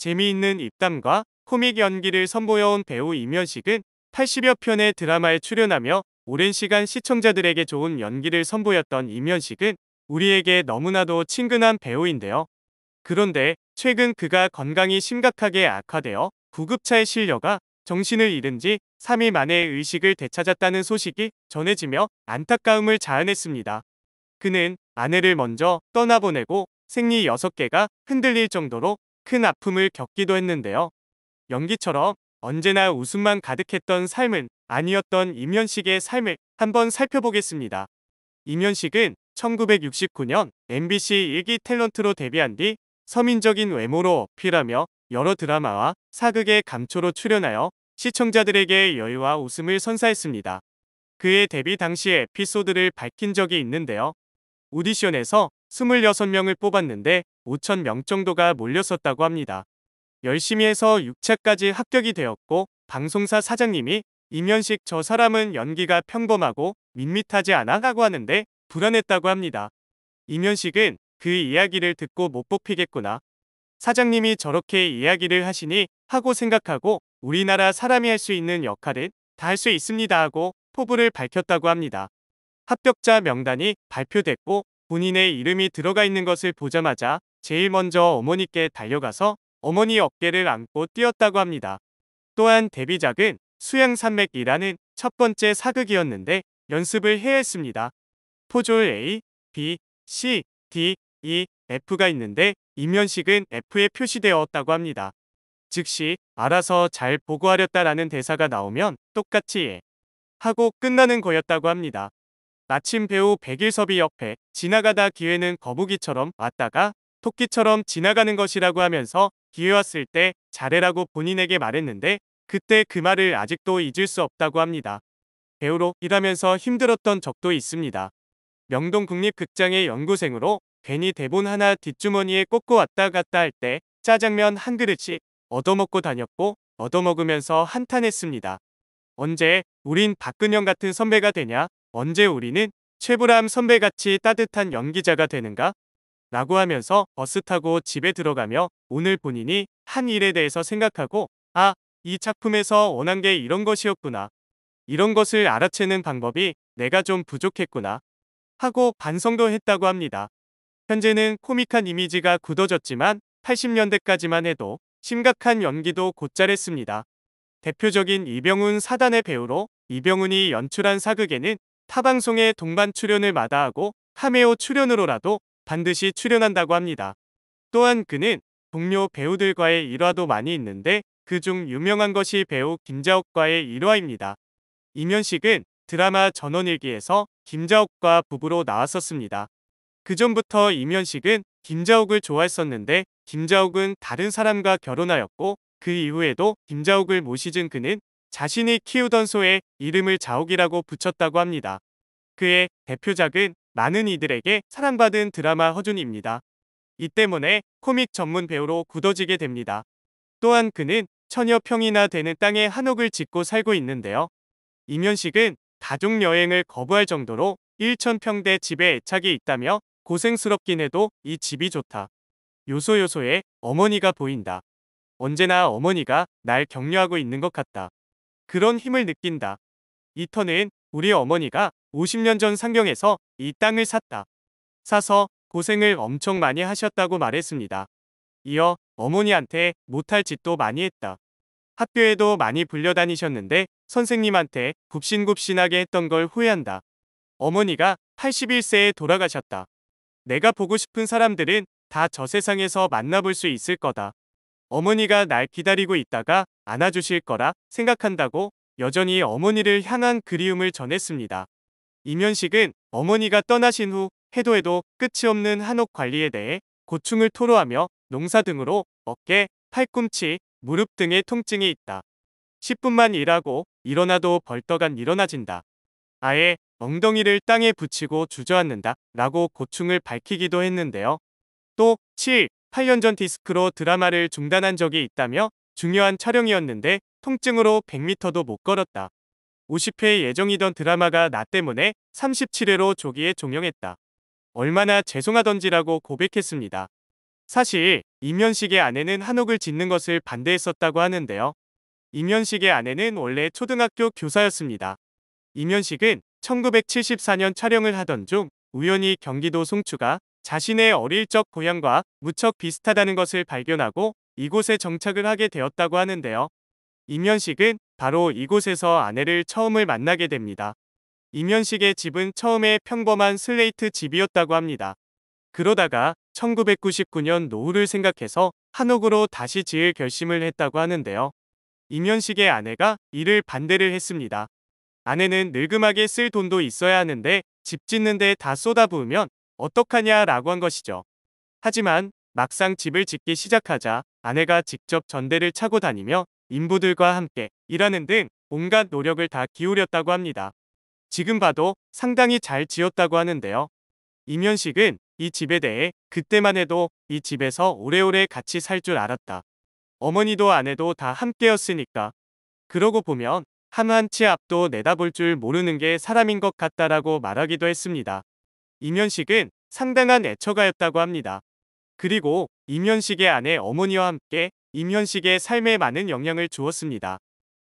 재미있는 입담과 코믹 연기를 선보여온 배우 임현식은 80여 편의 드라마에 출연하며 오랜 시간 시청자들에게 좋은 연기를 선보였던 임현식은 우리에게 너무나도 친근한 배우인데요. 그런데 최근 그가 건강이 심각하게 악화되어 구급차에 실려가 정신을 잃은 지 3일 만에 의식을 되찾았다는 소식이 전해지며 안타까움을 자아냈습니다. 그는 아내를 먼저 떠나보내고 생리 6개가 흔들릴 정도로 큰 아픔을 겪기도 했는데요. 연기처럼 언제나 웃음만 가득했던 삶은 아니었던 임현식의 삶을 한번 살펴보겠습니다. 임현식은 1969년 MBC 일기 탤런트로 데뷔한 뒤 서민적인 외모로 어필하며 여러 드라마와 사극의 감초로 출연하여 시청자들에게 여유와 웃음을 선사했습니다. 그의 데뷔 당시 에피소드를 밝힌 적이 있는데요. 오디션에서 26명을 뽑았는데 5천명 정도가 몰렸었다고 합니다. 열심히 해서 6차까지 합격이 되었고 방송사 사장님이 임현식 저 사람은 연기가 평범하고 밋밋하지 않아 라고 하는데 불안했다고 합니다. 임현식은 그 이야기를 듣고 못 뽑히겠구나. 사장님이 저렇게 이야기를 하시니 하고 생각하고 우리나라 사람이 할 수 있는 역할은다 할 수 있습니다 하고 포부를 밝혔다고 합니다. 합격자 명단이 발표됐고 본인의 이름이 들어가 있는 것을 보자마자 제일 먼저 어머니께 달려가서 어머니 어깨를 안고 뛰었다고 합니다. 또한 데뷔작은 수양산맥이라는 첫 번째 사극이었는데 연습을 해야 했습니다. 포졸 A, B, C, D, E, F가 있는데 이면식은 F에 표시되었다고 합니다. 즉시 알아서 잘 보고하렸다라는 대사가 나오면 똑같이 예 하고 끝나는 거였다고 합니다. 마침 배우 백일섭이 옆에 지나가다 기회는 거북이처럼 왔다가 토끼처럼 지나가는 것이라고 하면서 기회 왔을 때 잘해라고 본인에게 말했는데 그때 그 말을 아직도 잊을 수 없다고 합니다. 배우로 일하면서 힘들었던 적도 있습니다. 명동 국립극장의 연구생으로 괜히 대본 하나 뒷주머니에 꽂고 왔다 갔다 할 때 짜장면 한 그릇씩 얻어먹고 다녔고 얻어먹으면서 한탄했습니다. 언제 우린 박근영 같은 선배가 되냐 언제 우리는 최불암 선배같이 따뜻한 연기자가 되는가? 라고 하면서 버스 타고 집에 들어가며 오늘 본인이 한 일에 대해서 생각하고 아, 이 작품에서 원한 게 이런 것이었구나. 이런 것을 알아채는 방법이 내가 좀 부족했구나. 하고 반성도 했다고 합니다. 현재는 코믹한 이미지가 굳어졌지만 80년대까지만 해도 심각한 연기도 곧잘했습니다. 대표적인 이병훈 사단의 배우로 이병훈이 연출한 사극에는 타방송에 동반 출연을 마다하고 카메오 출연으로라도 반드시 출연한다고 합니다. 또한 그는 동료 배우들과의 일화도 많이 있는데 그 중 유명한 것이 배우 김자옥과의 일화입니다. 이면식은 드라마 전원일기에서 김자옥과 부부로 나왔었습니다. 그전부터 이면식은 김자옥을 좋아했었는데 김자옥은 다른 사람과 결혼하였고 그 이후에도 김자옥을 모시진 그는 자신이 키우던 소의 이름을 자옥이라고 붙였다고 합니다. 그의 대표작은 많은 이들에게 사랑받은 드라마 허준입니다. 이 때문에 코믹 전문 배우로 굳어지게 됩니다. 또한 그는 천여 평이나 되는 땅에 한옥을 짓고 살고 있는데요. 이면식은 가족 여행을 거부할 정도로 1천평대 집에 애착이 있다며 고생스럽긴 해도 이 집이 좋다. 요소요소에 어머니가 보인다. 언제나 어머니가 날 격려하고 있는 것 같다. 그런 힘을 느낀다. 이터는 우리 어머니가 50년 전 상경에서 이 땅을 샀다. 사서 고생을 엄청 많이 하셨다고 말했습니다. 이어 어머니한테 못할 짓도 많이 했다. 학교에도 많이 불려다니셨는데 선생님한테 굽신굽신하게 했던 걸 후회한다. 어머니가 81세에 돌아가셨다. 내가 보고 싶은 사람들은 다 저 세상에서 만나볼 수 있을 거다. 어머니가 날 기다리고 있다가 안아주실 거라 생각한다고 여전히 어머니를 향한 그리움을 전했습니다. 이면식은 어머니가 떠나신 후 해도 해도 끝이 없는 한옥 관리에 대해 고충을 토로하며 농사 등으로 어깨, 팔꿈치, 무릎 등의 통증이 있다. 10분만 일하고 일어나도 벌떡안 일어나진다. 아예 엉덩이를 땅에 붙이고 주저앉는다 라고 고충을 밝히기도 했는데요. 또 7. 8년 전 디스크로 드라마를 중단한 적이 있다며 중요한 촬영이었는데 통증으로 100m도 못 걸었다. 50회 예정이던 드라마가 나 때문에 37회로 조기에 종영했다. 얼마나 죄송하던지라고 고백했습니다. 사실 임현식의 아내는 한옥을 짓는 것을 반대했었다고 하는데요. 임현식의 아내는 원래 초등학교 교사였습니다. 임현식은 1974년 촬영을 하던 중 우연히 경기도 송추가 자신의 어릴 적 고향과 무척 비슷하다는 것을 발견하고 이곳에 정착을 하게 되었다고 하는데요. 임현식은 바로 이곳에서 아내를 처음을 만나게 됩니다. 임현식의 집은 처음에 평범한 슬레이트 집이었다고 합니다. 그러다가 1999년 노후를 생각해서 한옥으로 다시 지을 결심을 했다고 하는데요. 임현식의 아내가 이를 반대를 했습니다. 아내는 늙음하게 쓸 돈도 있어야 하는데 집 짓는데 다 쏟아부으면 어떡하냐라고 한 것이죠. 하지만 막상 집을 짓기 시작하자 아내가 직접 전대를 차고 다니며 인부들과 함께 일하는 등 온갖 노력을 다 기울였다고 합니다. 지금 봐도 상당히 잘 지었다고 하는데요. 임현식은 이 집에 대해 그때만 해도 이 집에서 오래오래 같이 살 줄 알았다. 어머니도 아내도 다 함께였으니까. 그러고 보면 한한치 앞도 내다볼 줄 모르는 게 사람인 것 같다라고 말하기도 했습니다. 임현식은 상당한 애처가였다고 합니다. 그리고 임현식의 아내 어머니와 함께 임현식의 삶에 많은 영향을 주었습니다.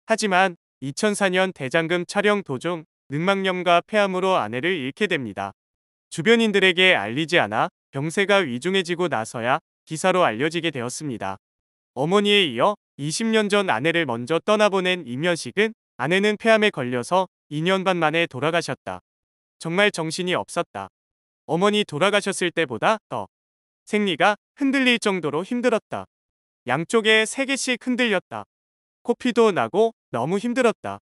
하지만 2004년 대장금 촬영 도중 늑막염과 폐암으로 아내를 잃게 됩니다. 주변인들에게 알리지 않아 병세가 위중해지고 나서야 기사로 알려지게 되었습니다. 어머니에 이어 20년 전 아내를 먼저 떠나보낸 임현식은 아내는 폐암에 걸려서 2년 반 만에 돌아가셨다. 정말 정신이 없었다. 어머니 돌아가셨을 때보다 더 생리가 흔들릴 정도로 힘들었다. 양쪽에 3개씩 흔들렸다. 코피도 나고 너무 힘들었다.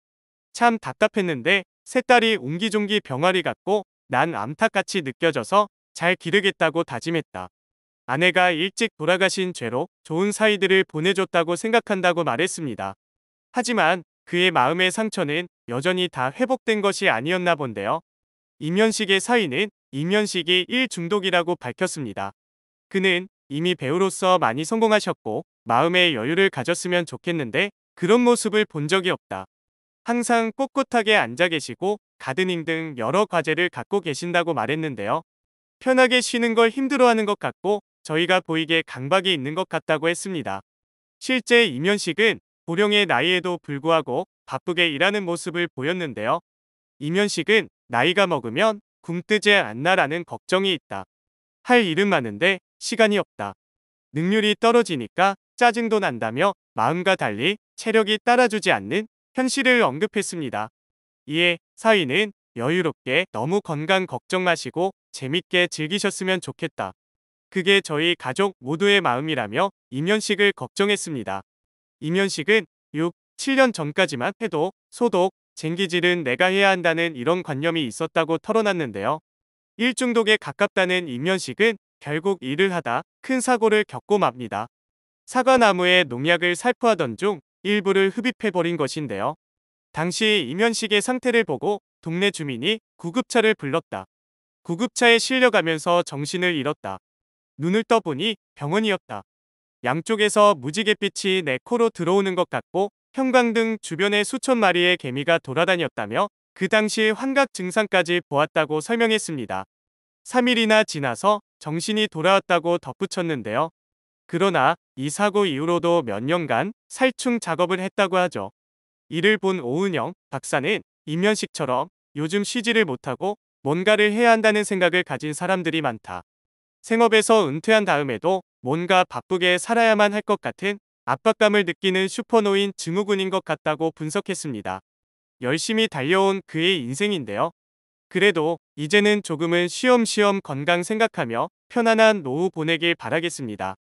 참 답답했는데 세 딸이 옹기종기 병아리 같고 난 암탉같이 느껴져서 잘 기르겠다고 다짐했다. 아내가 일찍 돌아가신 죄로 좋은 사이들을 보내줬다고 생각한다고 말했습니다. 하지만 그의 마음의 상처는 여전히 다 회복된 것이 아니었나 본데요. 임현식의사인은임현식이 1중독이라고 밝혔습니다. 그는 이미 배우로서 많이 성공하셨고 마음의 여유를 가졌으면 좋겠는데 그런 모습을 본 적이 없다. 항상 꼿꼿하게 앉아 계시고 가드닝 등 여러 과제를 갖고 계신다고 말했는데요. 편하게 쉬는 걸 힘들어하는 것 같고 저희가 보이게 강박이 있는 것 같다고 했습니다. 실제 임현식은 고령의 나이에도 불구하고 바쁘게 일하는 모습을 보였는데요. 임현식은 나이가 먹으면 굶뜨지 않나라는 걱정이 있다. 할 일은 많은데 시간이 없다. 능률이 떨어지니까 짜증도 난다며 마음과 달리 체력이 따라주지 않는 현실을 언급했습니다. 이에 사위는 여유롭게 너무 건강 걱정 마시고 재밌게 즐기셨으면 좋겠다. 그게 저희 가족 모두의 마음이라며 임현식을 걱정했습니다. 임현식은 6, 7년 전까지만 해도 소독, 쟁기질은 내가 해야 한다는 이런 관념이 있었다고 털어놨는데요. 일중독에 가깝다는 임면식은 결국 일을 하다 큰 사고를 겪고 맙니다. 사과나무에 농약을 살포하던 중 일부를 흡입해버린 것인데요. 당시 임면식의 상태를 보고 동네 주민이 구급차를 불렀다. 구급차에 실려가면서 정신을 잃었다. 눈을 떠보니 병원이었다. 양쪽에서 무지갯빛이 내 코로 들어오는 것 같고 형광등 주변에 수천 마리의 개미가 돌아다녔다며 그 당시 환각 증상까지 보았다고 설명했습니다. 3일이나 지나서 정신이 돌아왔다고 덧붙였는데요. 그러나 이 사고 이후로도 몇 년간 살충 작업을 했다고 하죠. 이를 본 오은영 박사는 임면식처럼 요즘 쉬지를 못하고 뭔가를 해야 한다는 생각을 가진 사람들이 많다. 생업에서 은퇴한 다음에도 뭔가 바쁘게 살아야만 할 것 같은 압박감을 느끼는 슈퍼노인 증후군인 것 같다고 분석했습니다. 열심히 달려온 그의 인생인데요. 그래도 이제는 조금은 쉬엄쉬엄 건강 생각하며 편안한 노후 보내길 바라겠습니다.